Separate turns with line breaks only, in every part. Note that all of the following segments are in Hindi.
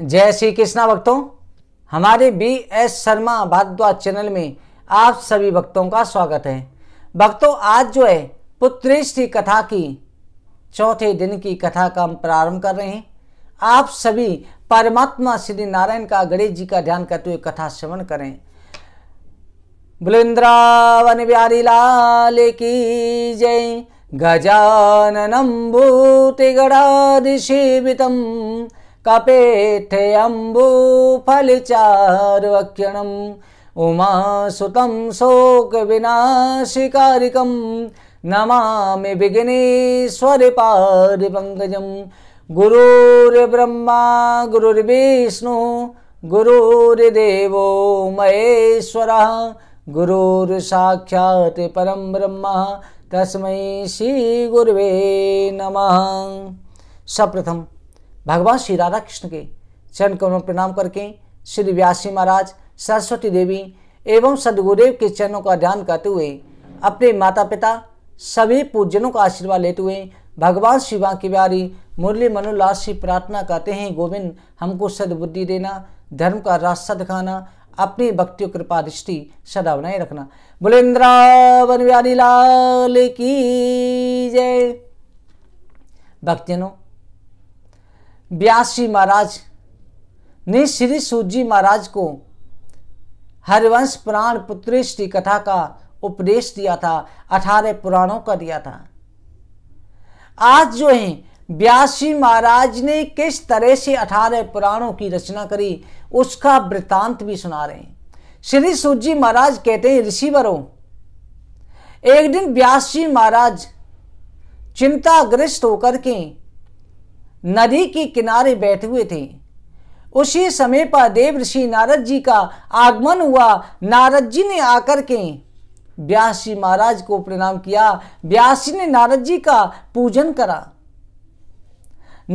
जय श्री कृष्णा भक्तों हमारे B S Sharma Bharadwaj channel में आप सभी भक्तों का स्वागत है भक्तों आज जो है पुत्रेष्ठी कथा की चौथे दिन की कथा का हम प्रारंभ कर रहे हैं आप सभी परमात्मा श्री नारायण का गणेश जी का ध्यान करते हुए कथा श्रवण करें बुलेन्द्रावन बिहारी लाल की जय गजाननम भूतिगणाधिशीवितम कपेथे अम्बुफलचारवक्षिणम् उमासुतं शोकविनाशिकारिकं नमामि विघ्नेश्वरिपारिपङ्कजं गुरुर्ब्रह्मा गुरुर्विष्णु गुरुर्देव महेश्वर गुरुर्साक्षात् परम ब्रह्म तस्मै श्रीगुर्वे नमः सप्रथम भगवान श्री राधा कृष्ण के चरण कमलों प्रणाम करके श्री व्यासी महाराज सरस्वती देवी एवं सदगुरुदेव के चरणों का ध्यान करते हुए अपने माता पिता सभी पूजनों का आशीर्वाद लेते हुए भगवान शिवा की प्यारी मुरली मनोल्लास से प्रार्थना करते हैं गोविंद हमको सदबुद्धि देना धर्म का रास्ता दिखाना अपनी भक्ति कृपा दृष्टि सदा बनाए रखना बुलेंद्रा बिहारी लाल की जय भक्तजनों व्यास जी महाराज ने श्री सूजी जी महाराज को हरिवंश पुराण पुत्रेश कथा का उपदेश दिया था अठारह पुराणों का दिया था आज जो है व्यास जी महाराज ने किस तरह से अठारह पुराणों की रचना करी उसका वृतांत भी सुना रहे हैं श्री सूजी जी महाराज कहते हैं ऋषिवरों एक दिन व्यास जी महाराज चिंताग्रस्त होकर के नदी के किनारे बैठे हुए थे उसी समय पर देव ऋषि नारद जी का आगमन हुआ नारद जी ने आकर के व्यास जी महाराज को प्रणाम किया व्यास जी ने नारद जी का पूजन करा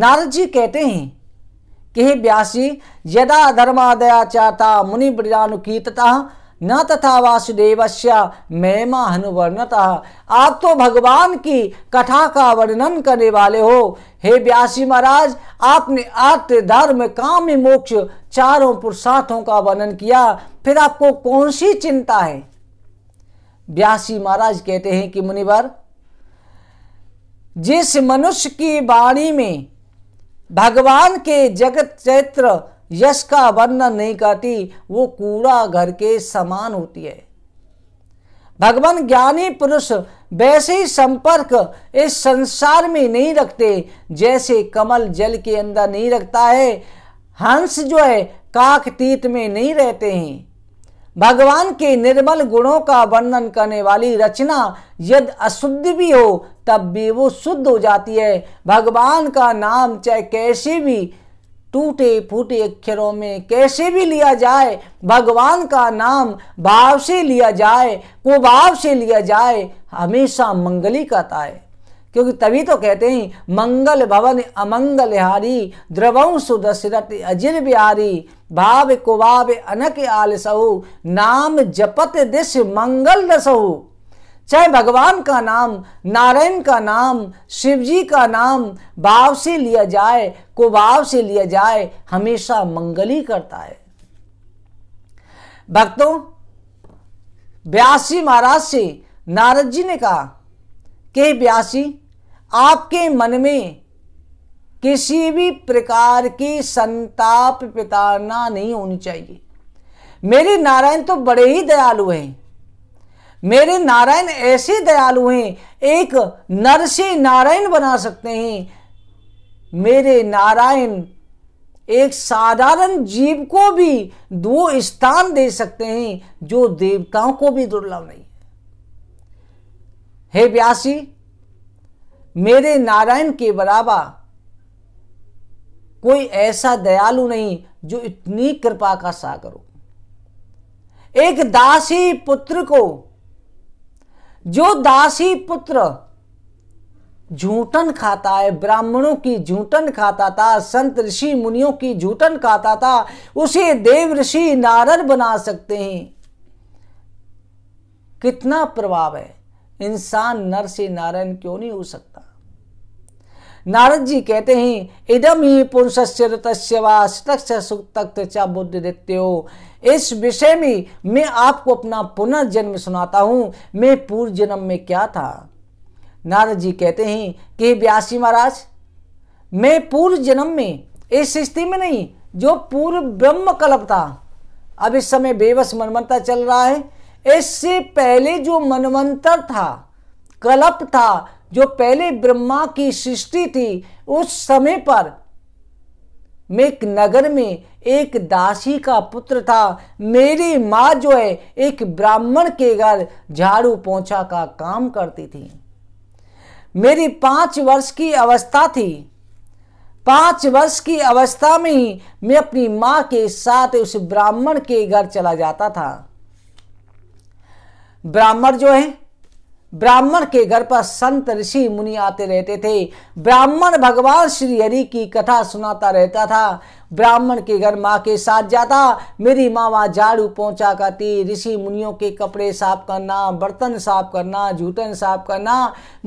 नारद जी कहते हैं कि हे व्यास जी यदा धर्मादया चाहता मुनि ब्रजानुकीतता न तथा वासुदेवस्य महिमा हनुवर्णता आप तो भगवान की कथा का वर्णन करने वाले हो हे व्यासी महाराज आपने अर्थ धर्म काम मोक्ष चारों पुरुषार्थों का वर्णन किया फिर आपको कौन सी चिंता है व्यासी महाराज कहते हैं कि मुनिवर जिस मनुष्य की वाणी में भगवान के जगत चैत्र यश का वर्णन नहीं करती वो कूड़ा घर के समान होती है भगवान ज्ञानी पुरुष वैसे ही संपर्क इस संसार में नहीं रखते जैसे कमल जल के अंदर नहीं रखता है हंस जो है काकतीत में नहीं रहते हैं भगवान के निर्मल गुणों का वर्णन करने वाली रचना यद अशुद्ध भी हो तब भी वो शुद्ध हो जाती है भगवान का नाम चाहे कैसे भी टूटे फूटे अक्षरों में कैसे भी लिया जाए भगवान का नाम भाव से लिया जाए कुभाव से लिया जाए हमेशा मंगली कहता है क्योंकि तभी तो कहते हैं मंगल भवन अमंगल हारी द्रवं सुदशरथ अजिर बिहारी भाव कुभाव अनक आलसहु नाम जपत दिश मंगल दसहु चाहे भगवान का नाम नारायण का नाम शिवजी का नाम भाव से लिया जाए को भाव से लिया जाए हमेशा मंगल ही करता है भक्तों ब्यासी महाराज से नारद जी ने कहा कि ब्यासी आपके मन में किसी भी प्रकार की संताप पिताना नहीं होनी चाहिए मेरे नारायण तो बड़े ही दयालु हैं मेरे नारायण ऐसे दयालु हैं एक नर से नारायण बना सकते हैं मेरे नारायण एक साधारण जीव को भी दो स्थान दे सकते हैं जो देवताओं को भी दुर्लभ नहीं है व्यासी मेरे नारायण के बराबर कोई ऐसा दयालु नहीं जो इतनी कृपा का सागर हो एक दासी पुत्र को जो दासी पुत्र झूठन खाता है ब्राह्मणों की झूठन खाता था संत ऋषि मुनियों की झूठन खाता था उसे देव ऋषि नारद बना सकते हैं कितना प्रभाव है इंसान नर से नारायण क्यों नहीं हो सकता नारद जी कहते हैं इदम ही पुरुषस्य ऋतस्य वा शतक्ष बुद्ध देते हो इस विषय में मैं आपको अपना पुनर्जन्म सुनाता हूं मैं पूर्व जन्म में क्या था नारद जी कहते हैं कि व्यासी महाराज मैं पूर्व जन्म में इस स्थिति में नहीं जो पूर्व ब्रह्म कल्प था अब इस समय बेबस मनमंत्र चल रहा है इससे पहले जो मनमंत्र था कलप था जो पहले ब्रह्मा की सृष्टि थी उस समय पर मेक नगर में एक दासी का पुत्र था मेरी माँ जो है एक ब्राह्मण के घर झाड़ू पोछा का काम करती थी मेरी पांच वर्ष की अवस्था थी पांच वर्ष की अवस्था में ही मैं अपनी माँ के साथ उस ब्राह्मण के घर चला जाता था ब्राह्मण जो है ब्राह्मण के घर पर संत ऋषि मुनि आते रहते थे ब्राह्मण भगवान श्री हरि की कथा सुनाता रहता था ब्राह्मण के घर माँ के साथ जाता मेरी माँ वहाँ झाड़ू पहुँचा करती ऋषि मुनियों के कपड़े साफ करना बर्तन साफ करना झूठन साफ करना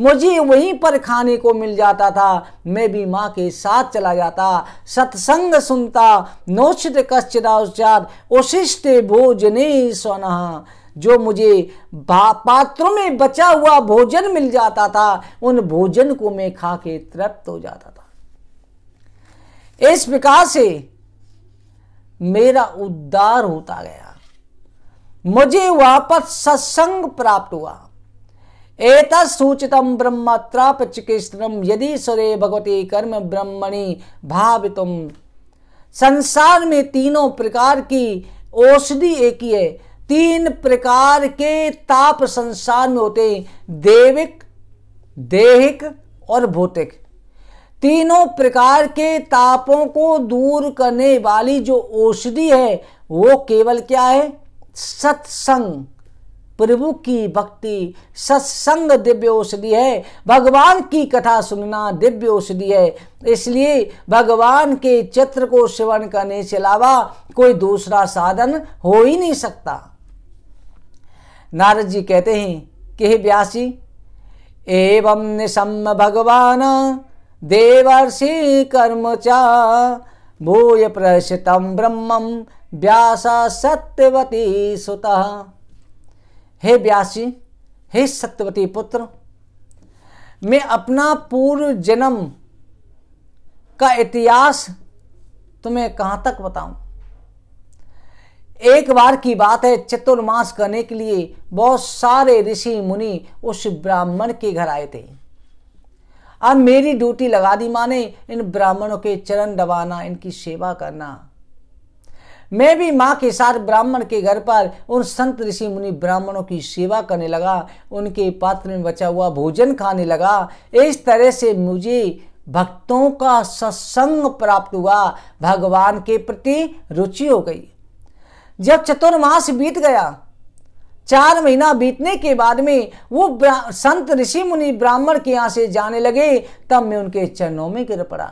मुझे वहीं पर खाने को मिल जाता था मैं भी माँ के साथ चला जाता सत्संग सुनता नोचित कश्चिदाश्चात उशिष्ट भोजने सोना जो मुझे पात्रों में बचा हुआ भोजन मिल जाता था उन भोजन को मैं खा के तृप्त हो जाता था इस प्रकार से मेरा उद्धार होता गया मुझे वापस सत्संग प्राप्त हुआ सूचितम ब्रह्म त्राप चिकित्सम यदि सुरे भगवती कर्म ब्रह्मणि भावितुम संसार में तीनों प्रकार की औषधि एक ही है तीन प्रकार के ताप संसार में होते हैं देविक देहिक और भौतिक तीनों प्रकार के तापों को दूर करने वाली जो औषधि है वो केवल क्या है सत्संग प्रभु की भक्ति सत्संग दिव्य औषधि है भगवान की कथा सुनना दिव्य औषधि है इसलिए भगवान के चित्र को श्रवण करने से अलावा कोई दूसरा साधन हो ही नहीं सकता नारद जी कहते हैं कि हे व्यासी एवं निशम भगवान देवर्षि कर्म चा भूय प्रहसितम ब्रह्म व्यासा सत्यवती सुत हे व्यासी हे सत्यवती पुत्र मैं अपना पूर्व जन्म का इतिहास तुम्हें कहाँ तक बताऊं एक बार की बात है चतुर्मास करने के लिए बहुत सारे ऋषि मुनि उस ब्राह्मण के घर आए थे अब मेरी ड्यूटी लगा दी माने इन ब्राह्मणों के चरण दबाना इनकी सेवा करना मैं भी माँ के साथ ब्राह्मण के घर पर उन संत ऋषि मुनि ब्राह्मणों की सेवा करने लगा उनके पात्र में बचा हुआ भोजन खाने लगा इस तरह से मुझे भक्तों का सत्संग प्राप्त हुआ भगवान के प्रति रुचि हो गई जब चतुर्मास बीत गया चार महीना बीतने के बाद में वो संत ऋषि मुनि ब्राह्मण के यहां से जाने लगे तब मैं उनके चरणों में गिर पड़ा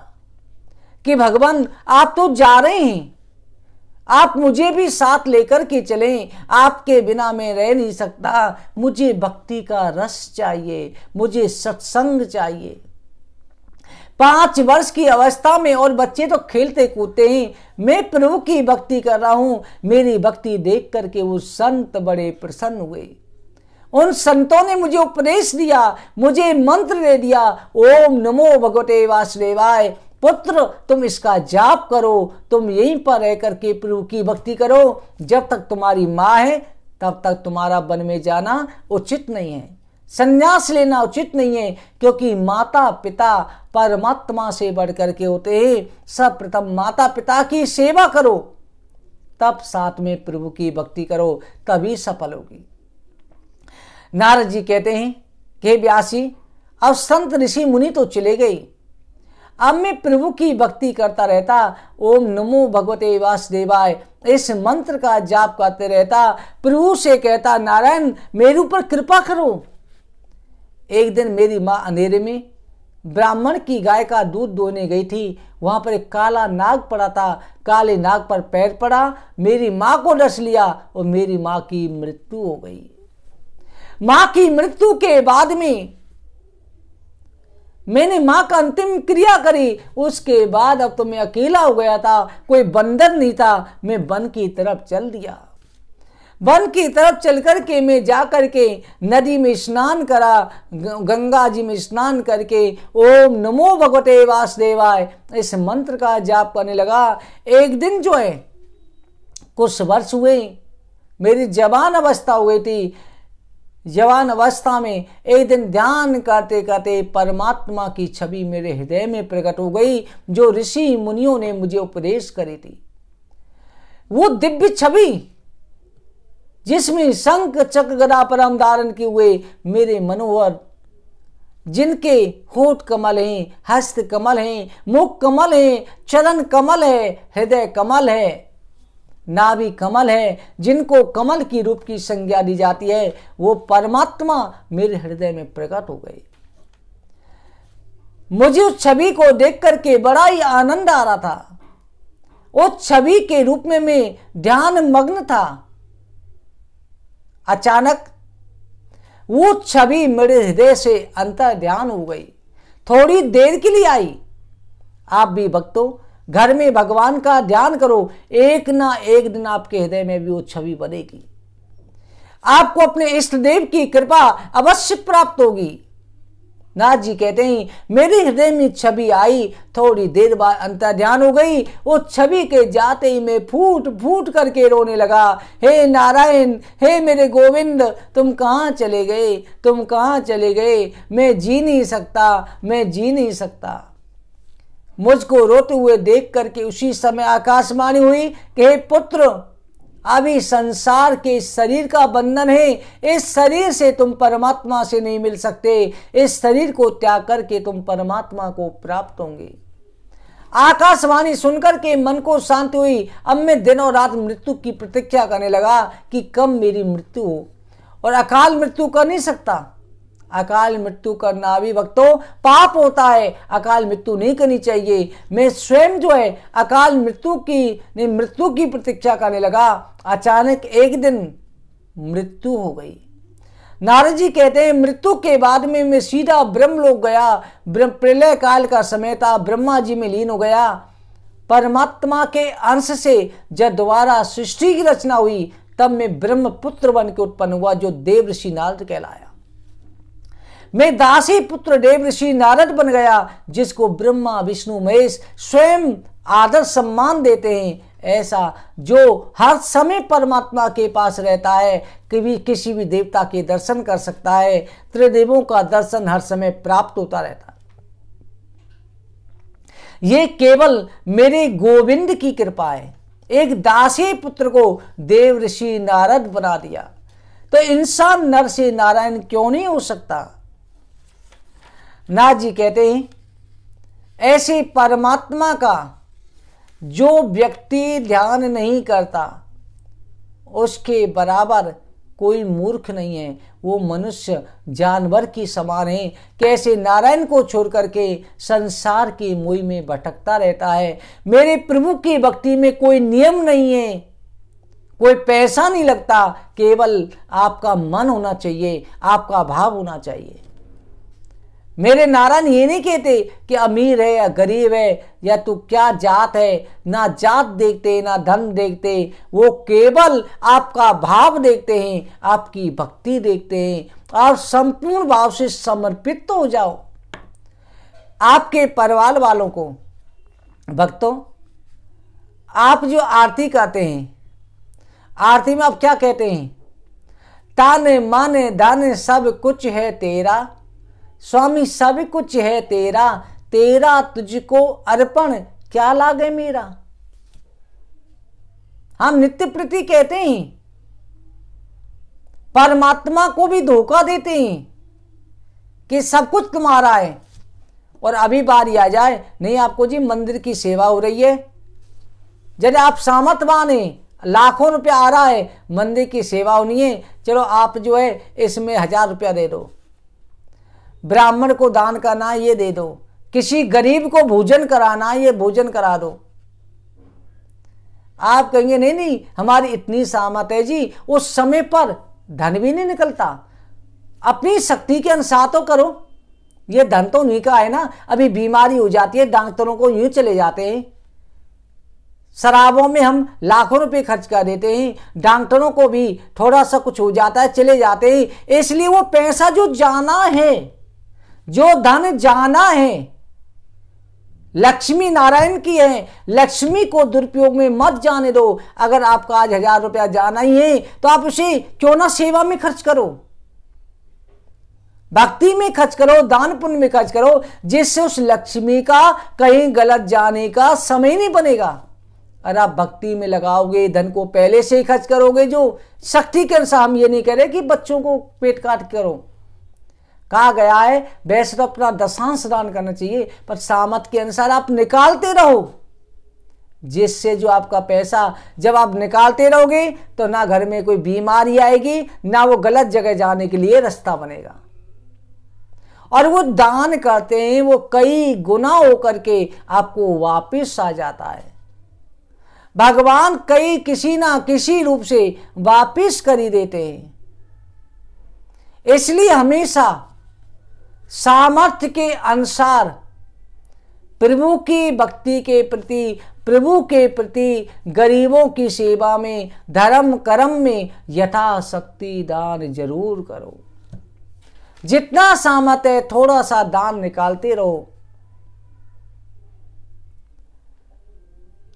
कि भगवान आप तो जा रहे हैं आप मुझे भी साथ लेकर के चलें आपके बिना मैं रह नहीं सकता मुझे भक्ति का रस चाहिए मुझे सत्संग चाहिए पांच वर्ष की अवस्था में और बच्चे तो खेलते कूदते ही मैं प्रभु की भक्ति कर रहा हूं मेरी भक्ति देख करके वो संत बड़े प्रसन्न हुए उन संतों ने मुझे उपदेश दिया मुझे मंत्र दे दिया ओम नमो भगवते वासुदेवाय पुत्र तुम इसका जाप करो तुम यहीं पर रह करके प्रभु की भक्ति करो जब तक तुम्हारी माँ है तब तक तुम्हारा वन में जाना उचित नहीं है संन्यास लेना उचित नहीं है क्योंकि माता पिता परमात्मा से बढ़कर के होते हैं सब प्रथम माता पिता की सेवा करो तब साथ में प्रभु की भक्ति करो तभी सफल होगी नारद जी कहते हैं कि व्यासी अब संत ऋषि मुनि तो चले गई अब मैं प्रभु की भक्ति करता रहता ओम नमो भगवते वासुदेवाय इस मंत्र का जाप करते रहता प्रभु से कहता नारायण मेरे ऊपर कृपा करो एक दिन मेरी माँ अंधेरे में ब्राह्मण की गाय का दूध दोने गई थी वहाँ पर एक काला नाग पड़ा था काले नाग पर पैर पड़ा मेरी माँ को डस लिया और मेरी माँ की मृत्यु हो गई माँ की मृत्यु के बाद में मैंने माँ का अंतिम क्रिया करी उसके बाद अब तो मैं अकेला हो गया था कोई बंदर नहीं था मैं बन की तरफ चल दिया वन की तरफ चलकर के मैं जा कर के नदी में स्नान करा गंगा जी में स्नान करके ओम नमो भगवते वासुदेवाय इस मंत्र का जाप करने लगा एक दिन जो है कुछ वर्ष हुए मेरी जवान अवस्था हुई थी जवान अवस्था में एक दिन ध्यान करते करते परमात्मा की छवि मेरे हृदय में प्रकट हो गई जो ऋषि मुनियों ने मुझे उपदेश करी थी वो दिव्य छवि जिसमें शंख चक्र गदा परम धारण किए हुए मेरे मनोहर जिनके होठ कमल हैं हस्त कमल हैं मुख कमल हैं चरण कमल है हृदय कमल है नाभि कमल है जिनको कमल की रूप की संज्ञा दी जाती है वो परमात्मा मेरे हृदय में प्रकट हो गए मुझे उस छवि को देख करके बड़ा ही आनंद आ रहा था उस छवि के रूप में मैं ध्यान मग्न था अचानक वो छवि मेरे हृदय से अंतर ध्यान हो गई थोड़ी देर के लिए आई आप भी भक्तों घर में भगवान का ध्यान करो एक ना एक दिन आपके हृदय में भी वो छवि बनेगी आपको अपने इष्ट देव की कृपा अवश्य प्राप्त होगी नाथ जी कहते हैं मेरे हृदय में छवि आई थोड़ी देर बाद अंतर्ध्यान हो गई वो छवि के जाते ही मैं फूट फूट करके रोने लगा हे नारायण हे मेरे गोविंद तुम कहाँ चले गए तुम कहाँ चले गए मैं जी नहीं सकता मैं जी नहीं सकता मुझको रोते हुए देख करके उसी समय आकाशवाणी हुई कि हे पुत्र अभी संसार के शरीर का बंधन है इस शरीर से तुम परमात्मा से नहीं मिल सकते इस शरीर को त्याग करके तुम परमात्मा को प्राप्त होंगे आकाशवाणी सुनकर के मन को शांति हुई अब मैं दिन और रात मृत्यु की प्रतीक्षा करने लगा कि कब मेरी मृत्यु हो और अकाल मृत्यु कर नहीं सकता अकाल मृत्यु करना भी भक्तों पाप होता है अकाल मृत्यु नहीं करनी चाहिए मैं स्वयं जो है अकाल मृत्यु की मृत्यु की प्रतीक्षा करने लगा अचानक एक दिन मृत्यु हो गई नारद जी कहते हैं मृत्यु के बाद में मैं सीधा ब्रह्म लोग गया ब्रह्म प्रलय काल का समय था ब्रह्मा जी में लीन हो गया परमात्मा के अंश से जब दोबारा सृष्टि की रचना हुई तब मैं ब्रह्मपुत्र बन के उत्पन्न हुआ जो देव ऋषि नारद कहलाया मैं दासी पुत्र देव ऋषि नारद बन गया जिसको ब्रह्मा विष्णु महेश स्वयं आदर सम्मान देते हैं ऐसा जो हर समय परमात्मा के पास रहता है कभी किसी भी देवता के दर्शन कर सकता है त्रिदेवों का दर्शन हर समय प्राप्त होता रहता है ये केवल मेरे गोविंद की कृपा है एक दासी पुत्र को देव ऋषि नारद बना दिया तो इंसान नर से नारायण क्यों नहीं हो सकता नाथ जी कहते हैं ऐसे परमात्मा का जो व्यक्ति ध्यान नहीं करता उसके बराबर कोई मूर्ख नहीं है वो मनुष्य जानवर की समान है कैसे नारायण को छोड़ करके संसार की मोई में भटकता रहता है मेरे प्रभु की भक्ति में कोई नियम नहीं है कोई पैसा नहीं लगता केवल आपका मन होना चाहिए आपका भाव होना चाहिए मेरे नारायण ये नहीं कहते कि अमीर है या गरीब है या तू क्या जात है ना जात देखते ना धन देखते वो केवल आपका भाव देखते हैं आपकी भक्ति देखते हैं आप संपूर्ण भाव से समर्पित तो हो जाओ आपके परिवार वालों को भक्तों आप जो आरती करते हैं आरती में आप क्या कहते हैं ताने माने दाने सब कुछ है तेरा स्वामी सब कुछ है तेरा तेरा तुझको अर्पण क्या लागे मेरा हम नित्य प्रति कहते हैं परमात्मा को भी धोखा देते हैं कि सब कुछ तुम्हारा है और अभी बारी आ जाए नहीं आपको जी मंदिर की सेवा हो रही है यदि आप सामत हैं लाखों रुपया आ रहा है मंदिर की सेवा होनी है चलो आप जो है इसमें हजार रुपया दे दो ब्राह्मण को दान करना ये दे दो किसी गरीब को भोजन कराना ये भोजन करा दो आप कहेंगे नहीं नहीं हमारी इतनी सहमत है जी उस समय पर धन भी नहीं निकलता अपनी शक्ति के अनुसार तो करो ये धन तो नहीं का है ना अभी बीमारी हो जाती है डॉक्टरों को यूं चले जाते हैं शराबों में हम लाखों रुपए खर्च कर देते हैं डॉक्टरों को भी थोड़ा सा कुछ हो जाता है चले जाते हैं इसलिए वो पैसा जो जाना है जो धन जाना है लक्ष्मी नारायण की है लक्ष्मी को दुरुपयोग में मत जाने दो अगर आपका आज हजार रुपया जाना ही है तो आप उसे क्यों ना सेवा में खर्च करो भक्ति में खर्च करो दान पुण्य में खर्च करो जिससे उस लक्ष्मी का कहीं गलत जाने का समय नहीं बनेगा अगर आप भक्ति में लगाओगे धन को पहले से ही खर्च करोगे जो शक्ति के अनुसार हम ये नहीं कह रहे कि बच्चों को पेट काट करो कहा गया है वैसे तो अपना दशांश दान करना चाहिए पर सामत के अनुसार आप निकालते रहो जिससे जो आपका पैसा जब आप निकालते रहोगे तो ना घर में कोई बीमारी आएगी ना वो गलत जगह जाने के लिए रास्ता बनेगा और वो दान करते हैं वो कई गुना होकर के आपको वापस आ जाता है भगवान कई किसी ना किसी रूप से वापस कर ही देते हैं इसलिए हमेशा सामर्थ्य के अनुसार प्रभु की भक्ति के प्रति प्रभु के प्रति गरीबों की सेवा में धर्म कर्म में यथाशक्ति दान जरूर करो जितना सामत है थोड़ा सा दान निकालते रहो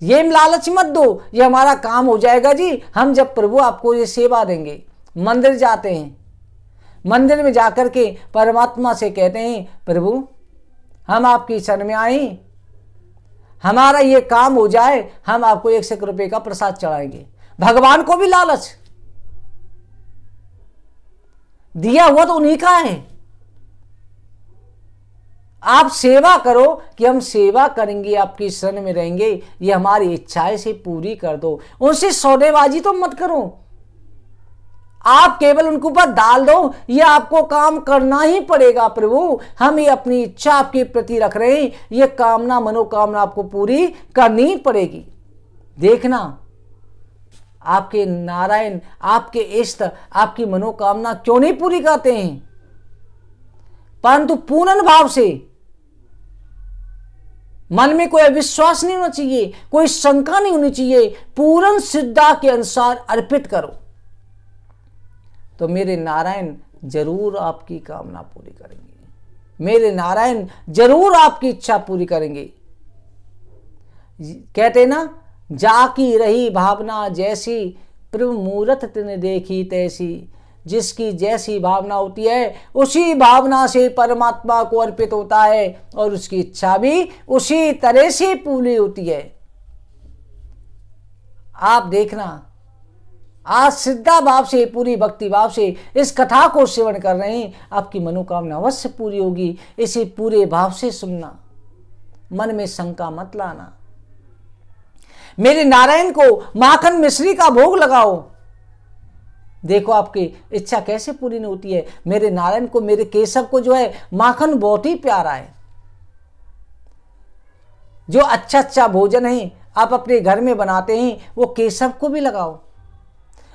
ये लालच मत दो ये हमारा काम हो जाएगा जी हम जब प्रभु आपको ये सेवा देंगे मंदिर जाते हैं मंदिर में जाकर के परमात्मा से कहते हैं प्रभु हम आपकी शरण में आए हमारा ये काम हो जाए हम आपको एक सौ रुपये का प्रसाद चढ़ाएंगे भगवान को भी लालच दिया हुआ तो उन्हीं का है आप सेवा करो कि हम सेवा करेंगे आपकी शरण में रहेंगे ये हमारी इच्छाएं से पूरी कर दो उनसे सौदेबाजी तो मत करो आप केवल उनके ऊपर डाल दो ये आपको काम करना ही पड़ेगा प्रभु हम ये अपनी इच्छा आपके प्रति रख रहे हैं ये कामना मनोकामना आपको पूरी करनी पड़ेगी देखना आपके नारायण आपके इष्ट आपकी मनोकामना क्यों नहीं पूरी करते हैं परंतु पूर्ण भाव से मन में कोई अविश्वास नहीं होना चाहिए कोई शंका नहीं होनी चाहिए पूर्ण सिद्धा के अनुसार अर्पित करो तो मेरे नारायण जरूर आपकी कामना पूरी करेंगे मेरे नारायण जरूर आपकी इच्छा पूरी करेंगे कहते ना जाकी रही भावना जैसी प्रभु मूर्त तिन देखी तैसी जिसकी जैसी भावना होती है उसी भावना से परमात्मा को अर्पित होता है और उसकी इच्छा भी उसी तरह से पूरी होती है आप देखना आज सिद्धा भाव से पूरी भक्ति भाव से इस कथा को सेवन कर रहे हैं आपकी मनोकामना अवश्य पूरी होगी इसे पूरे भाव से सुनना मन में शंका मत लाना मेरे नारायण को माखन मिश्री का भोग लगाओ देखो आपकी इच्छा कैसे पूरी नहीं होती है मेरे नारायण को मेरे केशव को जो है माखन बहुत ही प्यारा है जो अच्छा अच्छा भोजन है आप अपने घर में बनाते हैं वो केशव को भी लगाओ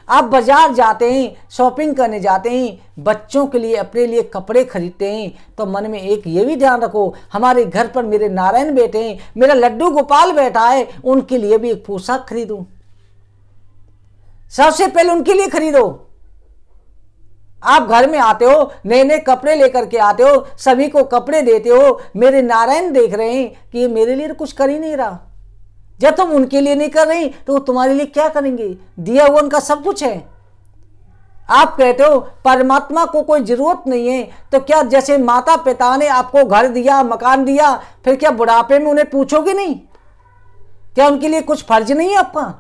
आप बाज़ार जाते हैं शॉपिंग करने जाते हैं बच्चों के लिए अपने लिए कपड़े खरीदते हैं तो मन में एक ये भी ध्यान रखो हमारे घर पर मेरे नारायण बैठे हैं मेरा लड्डू गोपाल बैठा है उनके लिए भी एक पोशाक खरीदूं सबसे पहले उनके लिए खरीदो आप घर में आते हो नए नए कपड़े लेकर के आते हो सभी को कपड़े देते हो मेरे नारायण देख रहे हैं कि ये मेरे लिए कुछ कर ही नहीं रहा जब तुम उनके लिए नहीं कर रही तो वो तुम्हारे लिए क्या करेंगे दिया हुआ उनका सब कुछ है आप कहते हो परमात्मा को कोई ज़रूरत नहीं है तो क्या जैसे माता पिता ने आपको घर दिया मकान दिया फिर क्या बुढ़ापे में उन्हें पूछोगे नहीं क्या उनके लिए कुछ फर्ज नहीं है आपका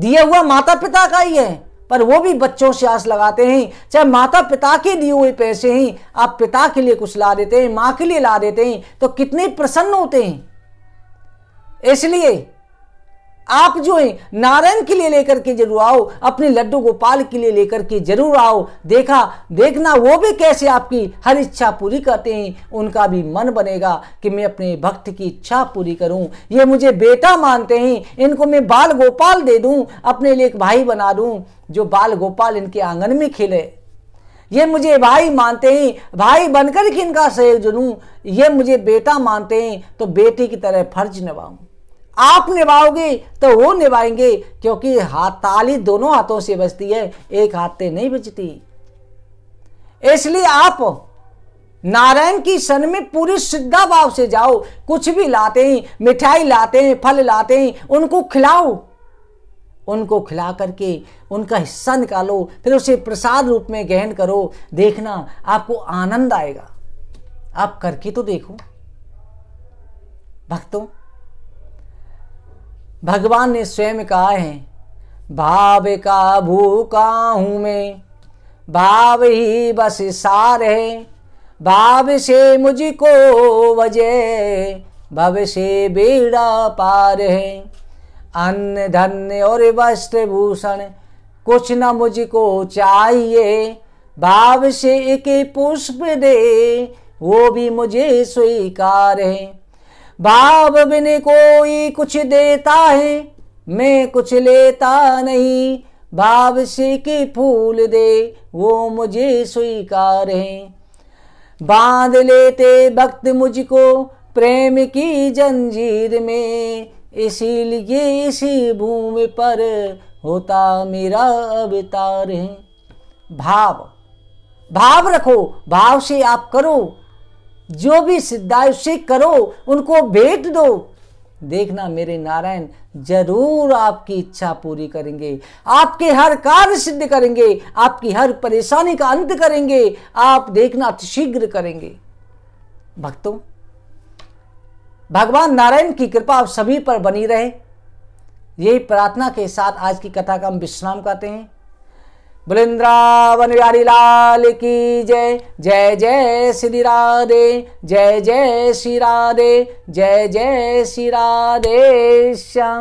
दिया हुआ माता पिता का ही है पर वो भी बच्चों से आस लगाते हैं चाहे माता पिता के दिए हुए पैसे हैं आप पिता के लिए कुछ ला देते हैं माँ के लिए ला देते हैं तो कितने प्रसन्न होते हैं इसलिए आप जो है नारायण के लिए लेकर के जरूर आओ अपने लड्डू गोपाल के लिए लेकर के जरूर आओ देखा देखना वो भी कैसे आपकी हर इच्छा पूरी करते हैं उनका भी मन बनेगा कि मैं अपने भक्त की इच्छा पूरी करूं ये मुझे बेटा मानते हैं इनको मैं बाल गोपाल दे दूं अपने लिए एक भाई बना दूं जो बाल गोपाल इनके आंगन में खिले ये मुझे भाई मानते हैं भाई बनकर के इनका सहयोग जुड़ूँ ये मुझे बेटा मानते हैं तो बेटी की तरह फर्ज निभाऊं आप निभाओगे तो वो निभाएंगे क्योंकि हाथ ताली दोनों हाथों से बजती है एक हाथ से नहीं बजती इसलिए आप नारायण की शन में पूरी श्रद्धा भाव से जाओ कुछ भी लाते हैं मिठाई लाते हैं फल लाते हैं उनको खिलाओ उनको खिला करके उनका हिस्सा निकालो फिर उसे प्रसाद रूप में ग्रहण करो देखना आपको आनंद आएगा आप करके तो देखो भक्तों भगवान ने स्वयं कहा है भाव का भूखा हूँ मैं भाव ही बस सार है भाव से मुझको वजह भव से बेड़ा पार है अन्न धन्य और वस्त्र भूषण कुछ न मुझको चाहिए भाव से एक पुष्प दे वो भी मुझे स्वीकार है भाव बिन कोई कुछ देता है मैं कुछ लेता नहीं भाव से कि फूल दे वो मुझे स्वीकार है बांध लेते भक्त मुझको प्रेम की जंजीर में इसीलिए इसी भूमि पर होता मेरा अवतार है भाव भाव रखो भाव से आप करो जो भी सिद्धायुष्य करो उनको भेंट दो देखना मेरे नारायण जरूर आपकी इच्छा पूरी करेंगे आपके हर कार्य सिद्ध करेंगे आपकी हर परेशानी का अंत करेंगे आप देखना अतिशीघ्र करेंगे भक्तों भगवान नारायण की कृपा आप सभी पर बनी रहे यही प्रार्थना के साथ आज की कथा का हम विश्राम करते हैं बुलेंद्रावन बिहारी लाल की जय जय जय श्री राधे जय जय श्री राधे जय जय श्री राधे श्याम